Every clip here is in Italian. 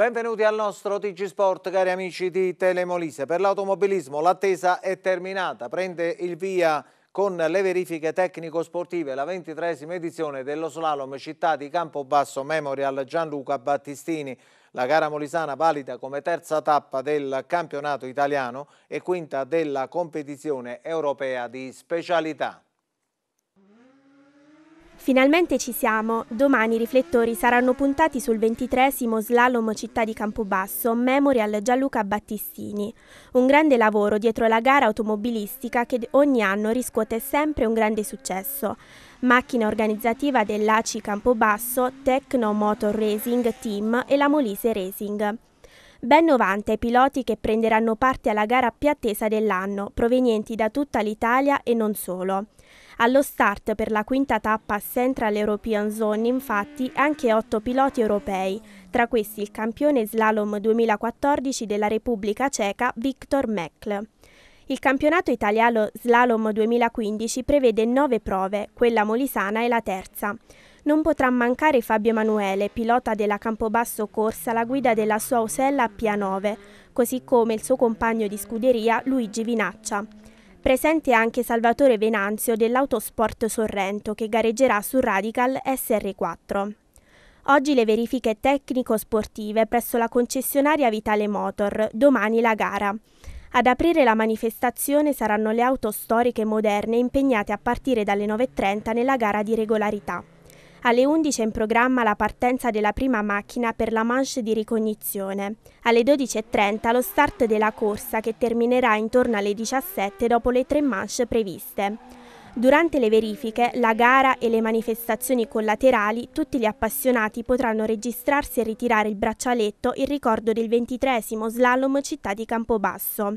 Benvenuti al nostro TG Sport, cari amici di Telemolise. Per l'automobilismo l'attesa è terminata, prende il via con le verifiche tecnico-sportive la ventitresima edizione dello slalom città di Campobasso Memorial Gianluca Battistini. La gara molisana valida come terza tappa del campionato italiano e quinta della competizione europea di specialità. Finalmente ci siamo, domani i riflettori saranno puntati sul ventitresimo slalom città di Campobasso, Memorial Gianluca Battistini, un grande lavoro dietro la gara automobilistica che ogni anno riscuote sempre un grande successo. Macchina organizzativa dell'ACI Campobasso, Tecno Motor Racing Team e la Molise Racing. Ben 90 i piloti che prenderanno parte alla gara più attesa dell'anno, provenienti da tutta l'Italia e non solo. Allo start per la quinta tappa Central European Zone infatti anche otto piloti europei, tra questi il campione slalom 2014 della Repubblica Ceca Viktor Mekl. Il campionato italiano Slalom 2015 prevede nove prove, quella molisana è la terza. Non potrà mancare Fabio Emanuele, pilota della Campobasso Corsa, alla guida della sua Osella P9, così come il suo compagno di scuderia Luigi Vinaccia. Presente anche Salvatore Venanzio dell'Autosport Sorrento che gareggerà su Radical SR4. Oggi le verifiche tecnico-sportive presso la concessionaria Vitale Motor, domani la gara. Ad aprire la manifestazione saranno le auto storiche moderne impegnate a partire dalle 9.30 nella gara di regolarità. Alle 11 è in programma la partenza della prima macchina per la manche di ricognizione. Alle 12.30 lo start della corsa che terminerà intorno alle 17 dopo le tre manche previste. Durante le verifiche, la gara e le manifestazioni collaterali, tutti gli appassionati potranno registrarsi e ritirare il braccialetto in ricordo del ventitresimo slalom città di Campobasso.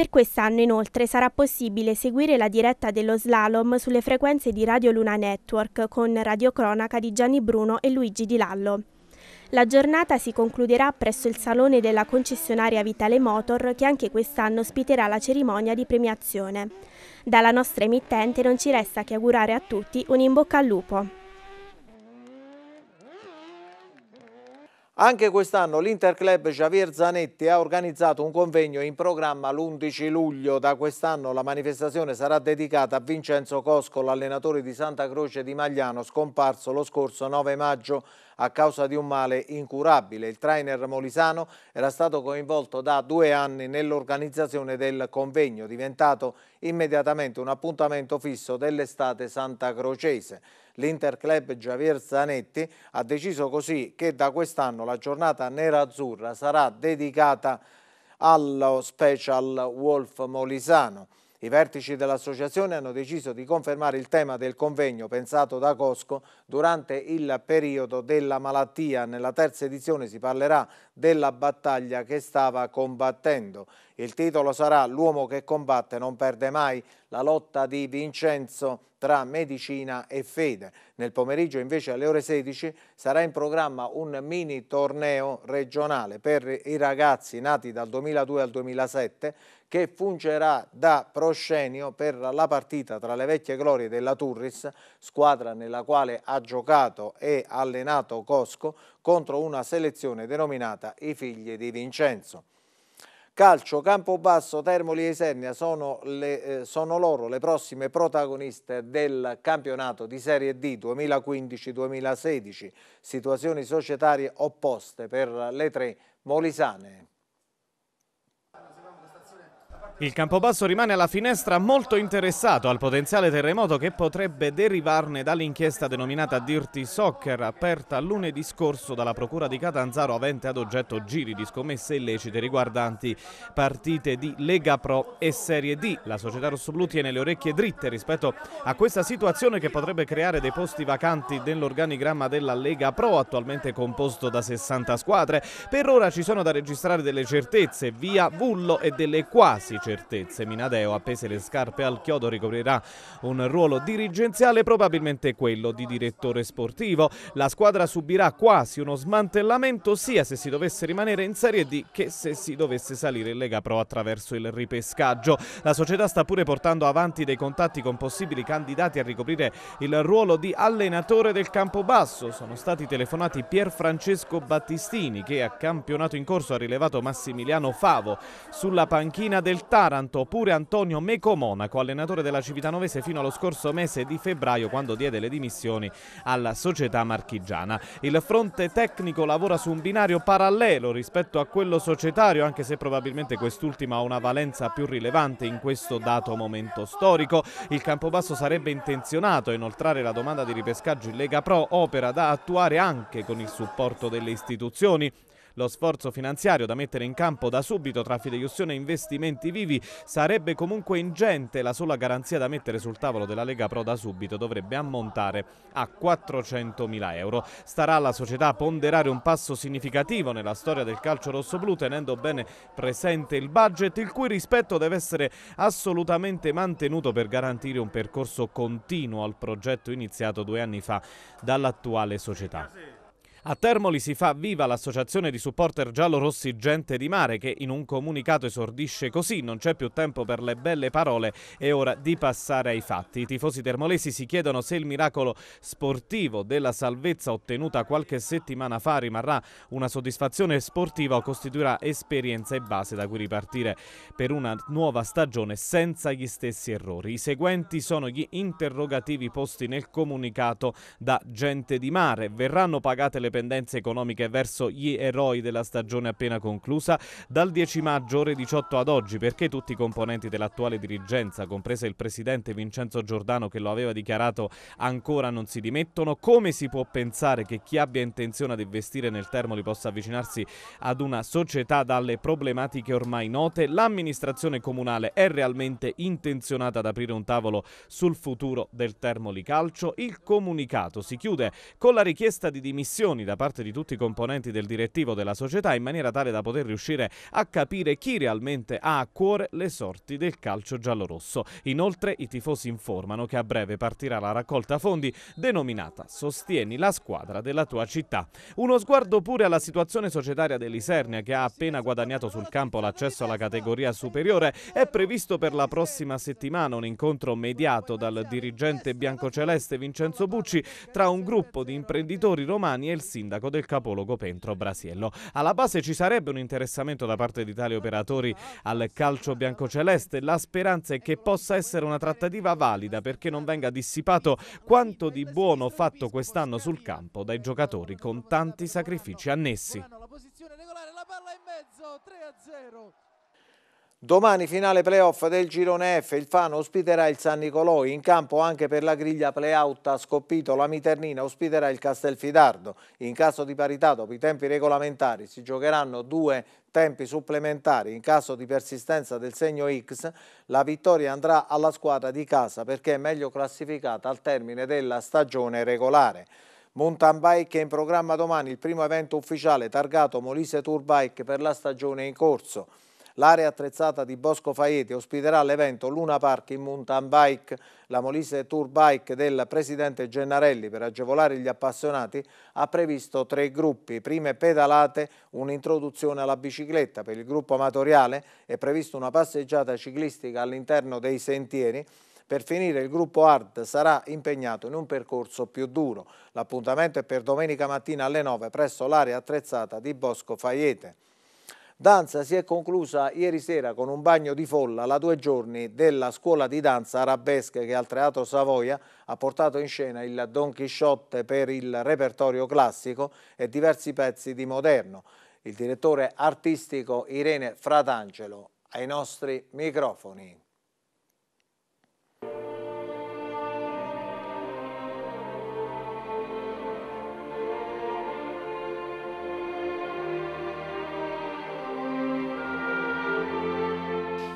Per quest'anno inoltre sarà possibile seguire la diretta dello slalom sulle frequenze di Radio Luna Network con radiocronaca di Gianni Bruno e Luigi Di Lallo. La giornata si concluderà presso il salone della concessionaria Vitale Motor che anche quest'anno ospiterà la cerimonia di premiazione. Dalla nostra emittente non ci resta che augurare a tutti un in bocca al lupo. Anche quest'anno l'Interclub Javier Zanetti ha organizzato un convegno in programma l'11 luglio. Da quest'anno la manifestazione sarà dedicata a Vincenzo Cosco, l'allenatore di Santa Croce di Magliano, scomparso lo scorso 9 maggio a causa di un male incurabile. Il trainer molisano era stato coinvolto da due anni nell'organizzazione del convegno, diventato immediatamente un appuntamento fisso dell'estate Santa Crocese. L'Interclub Javier Zanetti ha deciso così che da quest'anno la giornata nerazzurra sarà dedicata allo special Wolf Molisano. I vertici dell'associazione hanno deciso di confermare il tema del convegno pensato da Cosco durante il periodo della malattia. Nella terza edizione si parlerà della battaglia che stava combattendo. Il titolo sarà L'uomo che combatte non perde mai, la lotta di Vincenzo tra medicina e fede. Nel pomeriggio invece alle ore 16 sarà in programma un mini torneo regionale per i ragazzi nati dal 2002 al 2007 che fungerà da proscenio per la partita tra le vecchie glorie della Turris, squadra nella quale ha giocato e allenato Cosco, contro una selezione denominata i figli di Vincenzo. Calcio, Campobasso, Termoli e Isernia sono, le, eh, sono loro le prossime protagoniste del campionato di Serie D 2015-2016, situazioni societarie opposte per le tre molisane. Il Campobasso rimane alla finestra molto interessato al potenziale terremoto che potrebbe derivarne dall'inchiesta denominata Dirty Soccer, aperta lunedì scorso dalla Procura di Catanzaro avente ad oggetto giri di scommesse illecite riguardanti partite di Lega Pro e Serie D. La società rossoblu tiene le orecchie dritte rispetto a questa situazione che potrebbe creare dei posti vacanti nell'organigramma della Lega Pro, attualmente composto da 60 squadre. Per ora ci sono da registrare delle certezze via Vullo e delle quasi certezze certezze. Minadeo, appese le scarpe al chiodo, ricoprirà un ruolo dirigenziale, probabilmente quello di direttore sportivo. La squadra subirà quasi uno smantellamento sia se si dovesse rimanere in Serie D che se si dovesse salire in Lega Pro attraverso il ripescaggio. La società sta pure portando avanti dei contatti con possibili candidati a ricoprire il ruolo di allenatore del campo basso. Sono stati telefonati Pier Francesco Battistini che a campionato in corso ha rilevato Massimiliano Favo sulla panchina del Taranto Taranto, pure Antonio Mecomonaco, allenatore della Civitanovese fino allo scorso mese di febbraio quando diede le dimissioni alla società marchigiana. Il fronte tecnico lavora su un binario parallelo rispetto a quello societario, anche se probabilmente quest'ultima ha una valenza più rilevante in questo dato momento storico. Il Campobasso sarebbe intenzionato a inoltrare la domanda di ripescaggio in Lega Pro, opera da attuare anche con il supporto delle istituzioni lo sforzo finanziario da mettere in campo da subito tra fideiussione e investimenti vivi sarebbe comunque ingente. La sola garanzia da mettere sul tavolo della Lega Pro da subito dovrebbe ammontare a 400.000 euro. Starà alla società a ponderare un passo significativo nella storia del calcio rossoblu tenendo bene presente il budget il cui rispetto deve essere assolutamente mantenuto per garantire un percorso continuo al progetto iniziato due anni fa dall'attuale società. A Termoli si fa viva l'associazione di supporter giallorossi Gente di Mare che in un comunicato esordisce così non c'è più tempo per le belle parole, è ora di passare ai fatti. I tifosi termolesi si chiedono se il miracolo sportivo della salvezza ottenuta qualche settimana fa rimarrà una soddisfazione sportiva o costituirà esperienza e base da cui ripartire per una nuova stagione senza gli stessi errori. I seguenti sono gli interrogativi posti nel comunicato da Gente di Mare. Verranno pagate le dipendenze economiche verso gli eroi della stagione appena conclusa dal 10 maggio ore 18 ad oggi perché tutti i componenti dell'attuale dirigenza, compresa il presidente Vincenzo Giordano che lo aveva dichiarato ancora non si dimettono, come si può pensare che chi abbia intenzione ad investire nel Termoli possa avvicinarsi ad una società dalle problematiche ormai note? L'amministrazione comunale è realmente intenzionata ad aprire un tavolo sul futuro del Termoli Calcio? Il comunicato si chiude con la richiesta di dimissioni valutazioni da parte di tutti i componenti del direttivo della società in maniera tale da poter riuscire a capire chi realmente ha a cuore le sorti del calcio giallorosso. Inoltre i tifosi informano che a breve partirà la raccolta fondi denominata Sostieni la squadra della tua città. Uno sguardo pure alla situazione societaria dell'Isernia che ha appena guadagnato sul campo l'accesso alla categoria superiore è previsto per la prossima settimana un incontro mediato dal dirigente biancoceleste Vincenzo Bucci tra un gruppo di imprenditori romani e il sindaco del capoluogo Pentro Brasiello. Alla base ci sarebbe un interessamento da parte di tali operatori al calcio biancoceleste. La speranza è che possa essere una trattativa valida perché non venga dissipato quanto di buono fatto quest'anno sul campo dai giocatori con tanti sacrifici annessi. La posizione regolare, la palla in mezzo, 3 0. Domani finale playoff del girone F, il Fano ospiterà il San Nicolò, in campo anche per la griglia playout ha Scoppito, la Miternina ospiterà il Castelfidardo. In caso di parità dopo i tempi regolamentari si giocheranno due tempi supplementari. In caso di persistenza del segno X la vittoria andrà alla squadra di casa perché è meglio classificata al termine della stagione regolare. Mountain Bike è in programma domani il primo evento ufficiale targato Molise Tour Bike per la stagione in corso. L'area attrezzata di Bosco Faeti ospiterà l'evento Luna Park in Mountain Bike, la Molise Tour Bike del presidente Gennarelli per agevolare gli appassionati ha previsto tre gruppi, prime pedalate, un'introduzione alla bicicletta per il gruppo amatoriale, è prevista una passeggiata ciclistica all'interno dei sentieri, per finire il gruppo ARD sarà impegnato in un percorso più duro. L'appuntamento è per domenica mattina alle 9 presso l'area attrezzata di Bosco Faiete. Danza si è conclusa ieri sera con un bagno di folla la due giorni della scuola di danza arabesca che al Teatro Savoia ha portato in scena il Don Chisciotte per il repertorio classico e diversi pezzi di moderno. Il direttore artistico Irene Fratangelo ai nostri microfoni.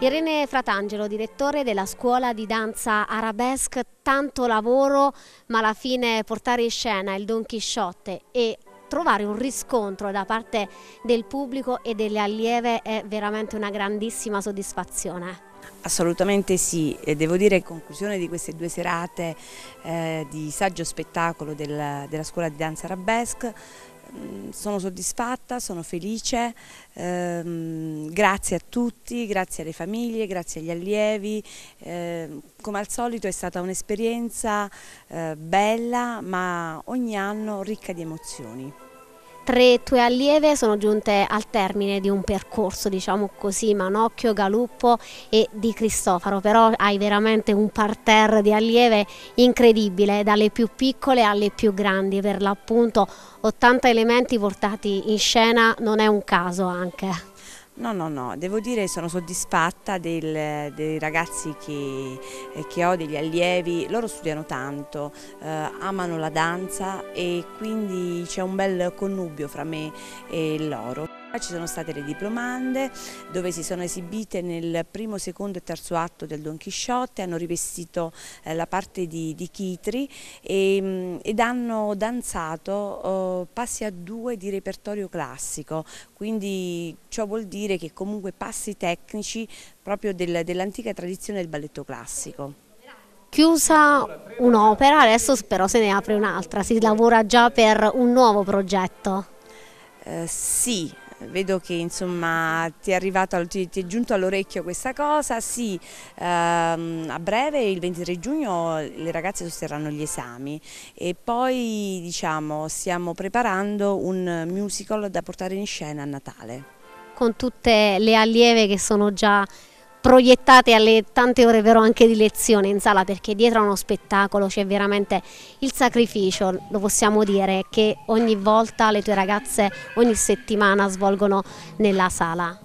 Irene Fratangelo, direttore della scuola di danza arabesque, tanto lavoro ma alla fine portare in scena il Don Chisciotte e trovare un riscontro da parte del pubblico e delle allieve è veramente una grandissima soddisfazione. Assolutamente sì, e devo dire in conclusione di queste due serate eh, di saggio spettacolo del, della scuola di danza arabesque Mm, sono soddisfatta, sono felice, ehm, grazie a tutti, grazie alle famiglie, grazie agli allievi, ehm, come al solito è stata un'esperienza eh, bella ma ogni anno ricca di emozioni. Tre tue allieve sono giunte al termine di un percorso, diciamo così, Manocchio, Galuppo e Di Cristofaro, però hai veramente un parterre di allieve incredibile, dalle più piccole alle più grandi, per l'appunto 80 elementi portati in scena non è un caso anche. No, no, no, devo dire che sono soddisfatta del, dei ragazzi che, eh, che, ho, degli allievi, loro studiano tanto, eh, amano la danza e quindi c'è un bel connubio fra me e loro. Ci sono state le diplomande dove si sono esibite nel primo, secondo e terzo atto del Don Chisciotte, hanno rivestito eh, la parte di, di Chitri e, mm, ed hanno danzato oh, passi a due di repertorio classico, quindi ciò vuol dire che comunque passi tecnici proprio del, dell'antica tradizione del balletto classico chiusa un'opera, adesso però se ne apre un'altra, si lavora già per un nuovo progetto. Eh, sì, vedo che insomma, ti, è arrivato, ti, ti è giunto all'orecchio questa cosa, sì, ehm, a breve il 23 giugno le ragazze sosterranno gli esami e poi diciamo, stiamo preparando un musical da portare in scena a Natale. Con tutte le allieve che sono già proiettate alle tante ore vero anche di lezione in sala perché dietro a uno spettacolo c'è veramente il sacrificio, lo possiamo dire, che ogni volta le tue ragazze ogni settimana svolgono nella sala.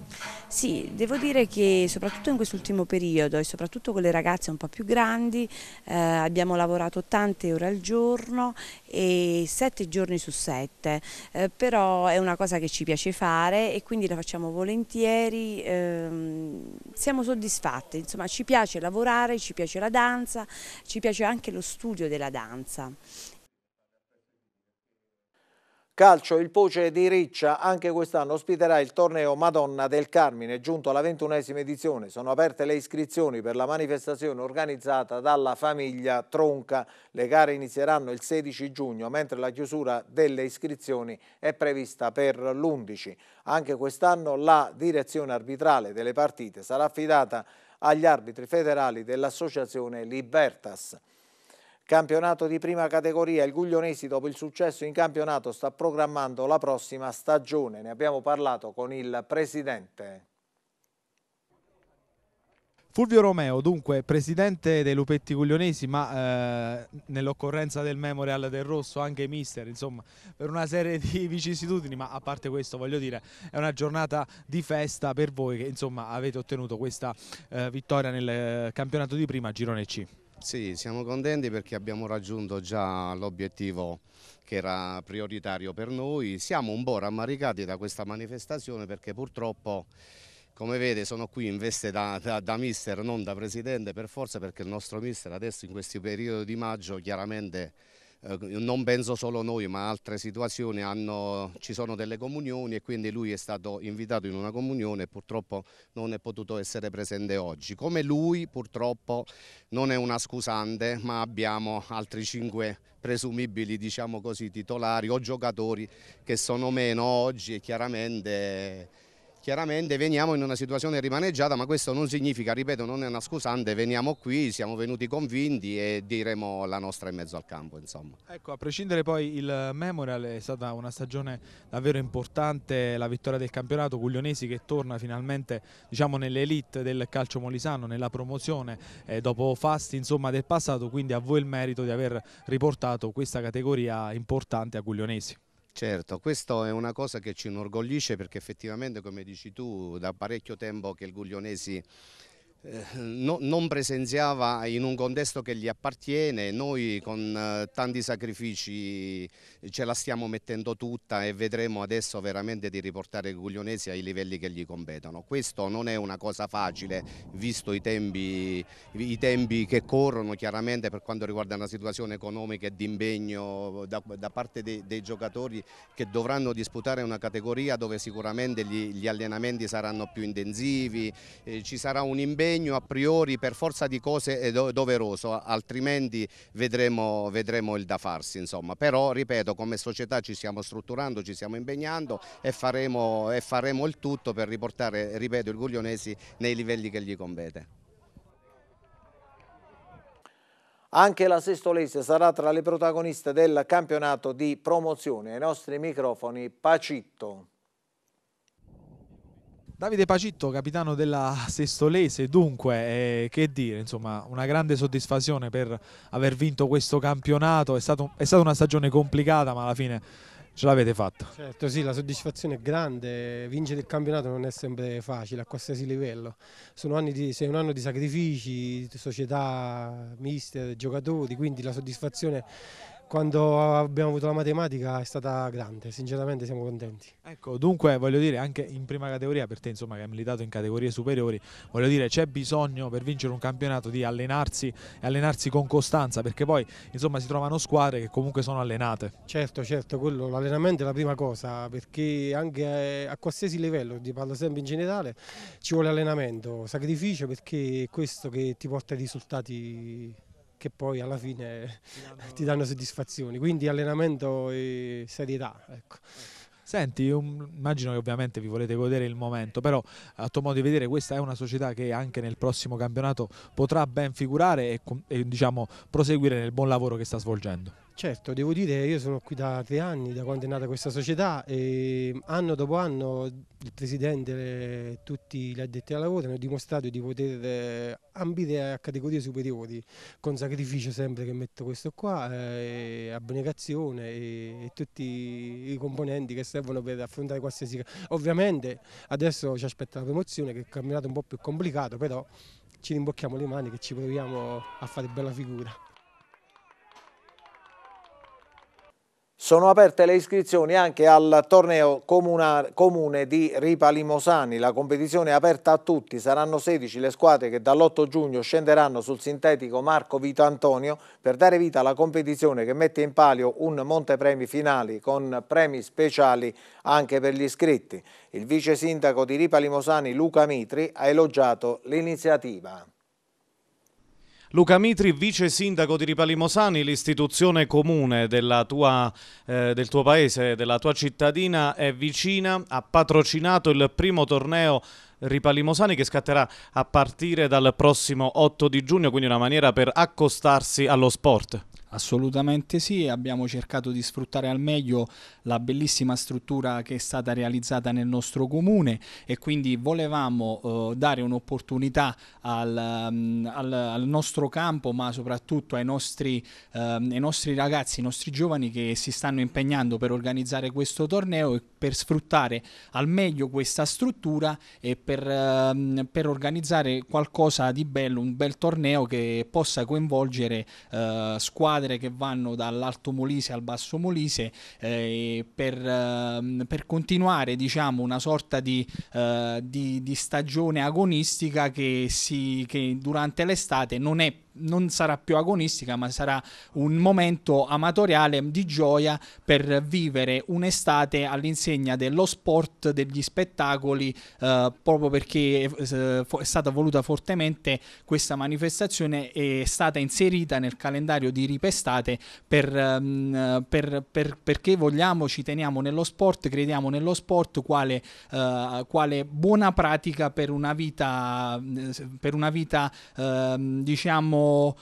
Sì, devo dire che soprattutto in quest'ultimo periodo e soprattutto con le ragazze un po' più grandi eh, abbiamo lavorato tante ore al giorno e sette giorni su sette, eh, però è una cosa che ci piace fare e quindi la facciamo volentieri, ehm, siamo soddisfatte, insomma ci piace lavorare, ci piace la danza, ci piace anche lo studio della danza Calcio, il Poce di Riccia anche quest'anno ospiterà il torneo Madonna del Carmine, giunto alla ventunesima edizione. Sono aperte le iscrizioni per la manifestazione organizzata dalla famiglia Tronca. Le gare inizieranno il 16 giugno, mentre la chiusura delle iscrizioni è prevista per l'11. Anche quest'anno la direzione arbitrale delle partite sarà affidata agli arbitri federali dell'associazione Libertas. Campionato di prima categoria, il Guglionesi dopo il successo in campionato sta programmando la prossima stagione. Ne abbiamo parlato con il presidente. Fulvio Romeo, dunque, presidente dei Lupetti Guglionesi, ma eh, nell'occorrenza del Memorial del Rosso, anche mister, insomma, per una serie di vicissitudini, ma a parte questo, voglio dire, è una giornata di festa per voi che, insomma, avete ottenuto questa eh, vittoria nel eh, campionato di prima, Girone C. Sì, siamo contenti perché abbiamo raggiunto già l'obiettivo che era prioritario per noi. Siamo un po' rammaricati da questa manifestazione perché purtroppo, come vede, sono qui in veste da, da, da mister, non da presidente per forza, perché il nostro mister adesso in questi periodi di maggio chiaramente eh, non penso solo noi ma altre situazioni hanno, ci sono delle comunioni e quindi lui è stato invitato in una comunione e purtroppo non è potuto essere presente oggi. Come lui purtroppo non è una scusante ma abbiamo altri cinque presumibili diciamo così, titolari o giocatori che sono meno oggi e chiaramente chiaramente veniamo in una situazione rimaneggiata ma questo non significa, ripeto, non è una scusante, veniamo qui, siamo venuti convinti e diremo la nostra in mezzo al campo. Insomma. Ecco, a prescindere poi il Memorial è stata una stagione davvero importante, la vittoria del campionato, Guglionesi che torna finalmente diciamo, nell'elite del calcio molisano, nella promozione eh, dopo fasti insomma, del passato, quindi a voi il merito di aver riportato questa categoria importante a Guglionesi. Certo, questa è una cosa che ci inorgoglisce perché effettivamente, come dici tu, da parecchio tempo che il Guglionesi eh, no, non presenziava in un contesto che gli appartiene, noi con eh, tanti sacrifici eh, ce la stiamo mettendo tutta e vedremo adesso veramente di riportare Guglionesi ai livelli che gli competono. Questo non è una cosa facile visto i tempi, i tempi che corrono chiaramente per quanto riguarda una situazione economica e di impegno da, da parte dei, dei, giocatori che dovranno disputare una categoria dove sicuramente gli, gli allenamenti saranno più intensivi, eh, ci sarà un impegno impegno a priori per forza di cose è doveroso, altrimenti vedremo, vedremo il da farsi. Insomma. Però, ripeto, come società ci stiamo strutturando, ci stiamo impegnando e faremo, e faremo il tutto per riportare, ripeto, il Guglionesi nei livelli che gli compete. Anche la Sestolese sarà tra le protagoniste del campionato di promozione. Ai nostri microfoni Pacitto. Davide Pacitto, capitano della Sestolese, dunque, eh, che dire, insomma, una grande soddisfazione per aver vinto questo campionato, è, stato, è stata una stagione complicata ma alla fine ce l'avete fatta. Certo sì, la soddisfazione è grande, vincere il campionato non è sempre facile a qualsiasi livello, sono di, un anno di sacrifici, società, mister, giocatori, quindi la soddisfazione quando abbiamo avuto la matematica è stata grande, sinceramente siamo contenti. Ecco, dunque voglio dire anche in prima categoria, per te insomma che hai militato in categorie superiori, voglio dire c'è bisogno per vincere un campionato di allenarsi e allenarsi con costanza perché poi insomma si trovano squadre che comunque sono allenate. Certo, certo, l'allenamento è la prima cosa perché anche a qualsiasi livello, ti parlo sempre in generale, ci vuole allenamento, sacrificio perché è questo che ti porta ai risultati che poi alla fine ti danno, ti danno soddisfazioni. Quindi allenamento e serietà. Ecco. Senti, immagino che ovviamente vi volete godere il momento, però a tuo modo di vedere questa è una società che anche nel prossimo campionato potrà ben figurare e, e diciamo, proseguire nel buon lavoro che sta svolgendo. Certo, devo dire io sono qui da tre anni, da quando è nata questa società e anno dopo anno il Presidente e tutti gli addetti al lavoro hanno dimostrato di poter eh, ambire a categorie superiori con sacrificio sempre che metto questo qua, eh, abnegazione e, e, tutti i componenti che servono per affrontare qualsiasi... cosa. Ovviamente adesso ci aspetta la promozione che è un campionato un po' più complicato però ci rimbocchiamo le mani che ci proviamo a fare bella figura. Sono aperte le iscrizioni anche al torneo comune di Ripalimosani. la competizione è aperta a tutti, saranno 16 le squadre che dall'8 giugno scenderanno sul sintetico Marco Vito Antonio per dare vita alla competizione che mette in palio un montepremi finali con premi speciali anche per gli iscritti. Il vice sindaco di Ripalimosani, Luca Mitri ha elogiato l'iniziativa. Luca Mitri, vice sindaco di Ripalimosani, l'istituzione comune tua, eh, del tuo paese, della tua cittadina è vicina, ha patrocinato il primo torneo Ripalimosani che scatterà a partire dal prossimo 8 di giugno, quindi una maniera per accostarsi allo sport. Assolutamente sì, abbiamo cercato di sfruttare al meglio la bellissima struttura che è stata realizzata nel nostro comune e quindi volevamo eh, dare un'opportunità al, mm, al, al, nostro campo ma soprattutto ai nostri, eh, ai nostri, ragazzi, ai nostri giovani che si stanno impegnando per organizzare questo torneo e per sfruttare al meglio questa struttura e per, eh, per organizzare qualcosa di bello, un bel torneo che possa coinvolgere eh, squadre squadre che vanno dall'Alto Molise al Basso Molise eh, per, eh, per, continuare diciamo, una sorta di, eh, di, di stagione agonistica che, si, che durante l'estate non è più non sarà più agonistica, ma sarà un momento amatoriale di gioia per vivere un'estate all'insegna dello sport, degli spettacoli, eh, proprio perché è, eh, è stata voluta fortemente questa manifestazione è stata inserita nel calendario di ripestate per, ehm, per, per, perché vogliamo, ci teniamo nello sport, crediamo nello sport quale, uh, quale buona pratica per una vita, eh, per una vita uh, diciamo diciamo,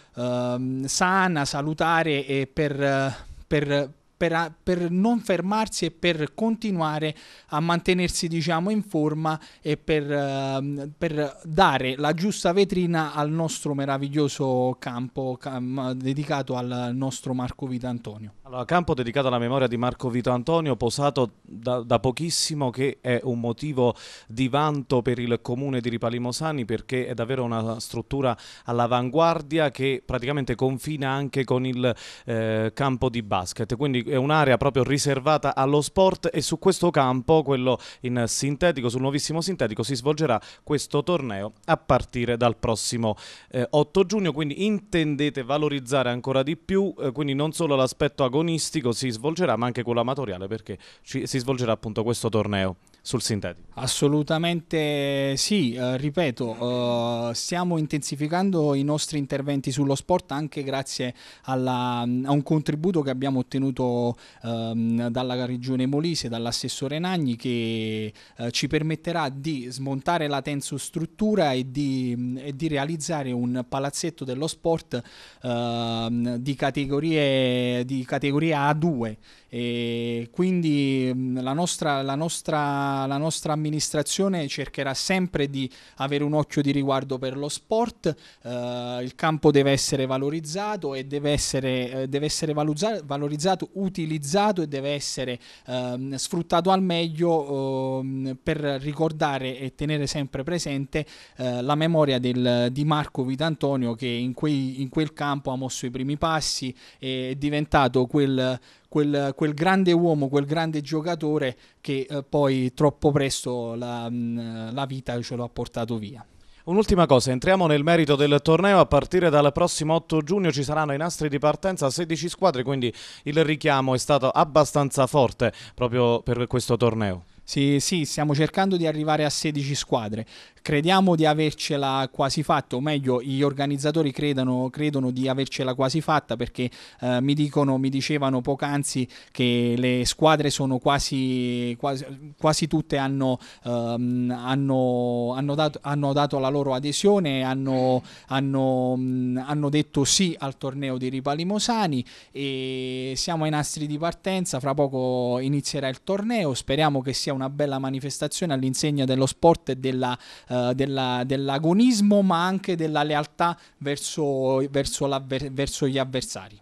sana, salutare e per, per per, per, non fermarsi e per continuare a mantenersi diciamo in forma e per, eh, per dare la giusta vetrina al nostro meraviglioso campo cam, dedicato al nostro Marco Vito Antonio. Allora, campo dedicato alla memoria di Marco Vito Antonio, posato da, da pochissimo, che è un motivo di vanto per il comune di Ripalimosani perché è davvero una struttura all'avanguardia che praticamente confina anche con il eh, campo di basket. Quindi è un'area proprio riservata allo sport e su questo campo, quello in sintetico, sul nuovissimo sintetico, si svolgerà questo torneo a partire dal prossimo eh, 8 giugno, quindi intendete valorizzare ancora di più, eh, quindi non solo l'aspetto agonistico si svolgerà ma anche quello amatoriale perché ci, si svolgerà appunto questo torneo sul sintetico. Assolutamente sì, eh, ripeto, eh, stiamo intensificando i nostri interventi sullo sport anche grazie alla, a un contributo che abbiamo ottenuto ehm, dalla regione Molise, dall'assessore Nagni, che eh, ci permetterà di smontare la tensostruttura e di, e di realizzare un palazzetto dello sport ehm, di, categorie, di categoria A2. E quindi mm, la nostra, la nostra nostra, la nostra amministrazione cercherà sempre di avere un occhio di riguardo per lo sport, eh, il campo deve essere valorizzato e deve essere, eh, deve essere valorizzato, utilizzato e deve essere eh, sfruttato al meglio ehm, per ricordare e tenere sempre presente eh, la memoria del, di Marco Vitantonio che in, quei, in quel campo ha mosso i primi passi e è diventato quel quel, quel grande uomo, quel grande giocatore che eh, poi troppo presto la, mm, la vita ce lo ha portato via. Un'ultima cosa, entriamo nel merito del torneo, a partire dal prossimo 8 giugno ci saranno i nastri di partenza 16 squadre, quindi il richiamo è stato abbastanza forte proprio per questo torneo. Sì, sì, stiamo cercando di arrivare a 16 squadre crediamo di avercela quasi fatta, o meglio, gli organizzatori credano, credono di avercela quasi fatta perché eh, mi, dicono, mi dicevano poc'anzi che le squadre sono quasi, quasi, quasi tutte hanno, ehm, hanno, hanno, dato, hanno, dato, la loro adesione, hanno, hanno detto sì al torneo di Ripalimosani e siamo ai nastri di partenza, fra poco inizierà il torneo, speriamo che sia una bella manifestazione all'insegna dello sport e della... Eh, eh, della, dell'agonismo ma anche della lealtà verso, verso, verso gli avversari.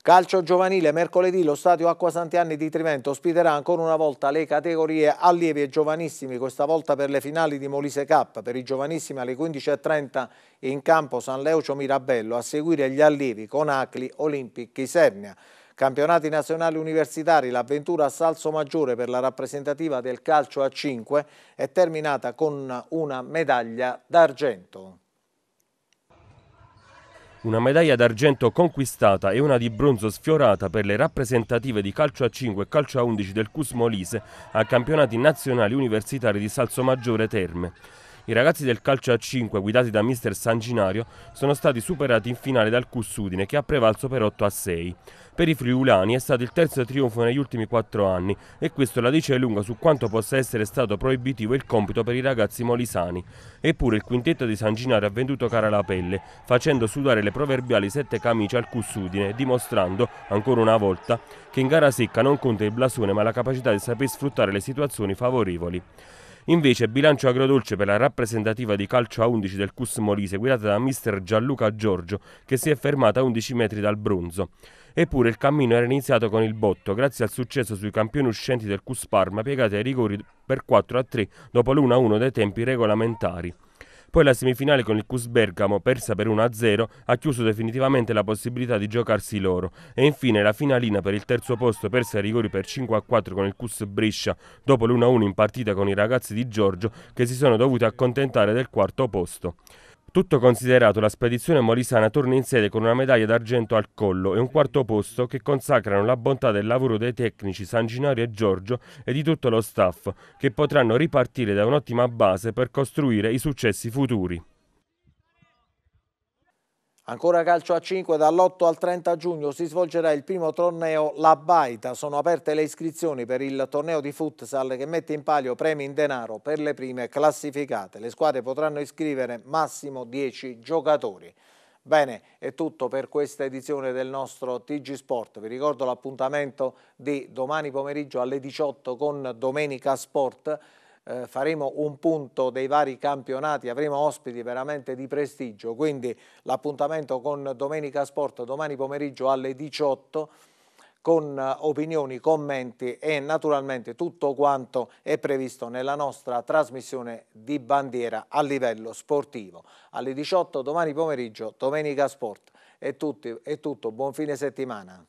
Calcio giovanile, mercoledì lo stadio Acqua Santianni di Trivento ospiterà ancora una volta le categorie allievi e giovanissimi, questa volta per le finali di Molise Cup, per i giovanissimi alle 15.30 in campo San Leucio Mirabello, a seguire gli allievi con Acli Olimpic Isernia. Campionati nazionali universitari, l'avventura a Salso Maggiore per la rappresentativa del calcio a 5 è terminata con una medaglia d'argento. Una medaglia d'argento conquistata e una di bronzo sfiorata per le rappresentative di calcio a 5 e calcio a 11 del Cus Molise a campionati nazionali universitari di Salso Maggiore Terme. I ragazzi del calcio a 5, guidati da mister Sanginario, sono stati superati in finale dal Cussudine, che ha prevalso per 8 a 6. Per i friulani è stato il terzo trionfo negli ultimi 4 anni e questo la dice lunga su quanto possa essere stato proibitivo il compito per i ragazzi molisani. Eppure il quintetto di Sanginario ha venduto cara la pelle, facendo sudare le proverbiali sette camicie al Cussudine, dimostrando, ancora una volta, che in gara secca non conta il blasone ma la capacità di saper sfruttare le situazioni favorevoli. Invece, bilancio agrodolce per la rappresentativa di calcio a 11 del Cus Molise, guidata da mister Gianluca Giorgio, che si è fermata a 11 metri dal bronzo. Eppure il cammino era iniziato con il botto, grazie al successo sui campioni uscenti del Cus Parma, piegati ai rigori per 4 a 3 dopo l'1 a 1 dei tempi regolamentari. Poi la semifinale con il Cus Bergamo, persa per 1-0, ha chiuso definitivamente la possibilità di giocarsi l'oro. E infine la finalina per il terzo posto, persa ai rigori per 5-4 con il Cus Brescia, dopo l'1-1 in partita con i ragazzi di Giorgio, che si sono dovuti accontentare del quarto posto. Tutto considerato, la spedizione molisana torna in sede con una medaglia d'argento al collo e un quarto posto che consacrano la bontà del lavoro dei tecnici Sanginario e Giorgio e di tutto lo staff, che potranno ripartire da un'ottima base per costruire i successi futuri. Ancora calcio a 5, dall'8 al 30 giugno si svolgerà il primo torneo La Baita. Sono aperte le iscrizioni per il torneo di futsal che mette in palio premi in denaro per le prime classificate. Le squadre potranno iscrivere massimo 10 giocatori. Bene, è tutto per questa edizione del nostro TG Sport. Vi ricordo l'appuntamento di domani pomeriggio alle 18 con Domenica Sport eh, faremo un punto dei vari campionati, avremo ospiti veramente di prestigio, quindi l'appuntamento con Domenica Sport domani pomeriggio alle 18 con eh, opinioni, commenti e naturalmente tutto quanto è previsto nella nostra trasmissione di bandiera a livello sportivo. Alle 18 domani pomeriggio, Domenica Sport. È, tutti, è tutto, buon fine settimana.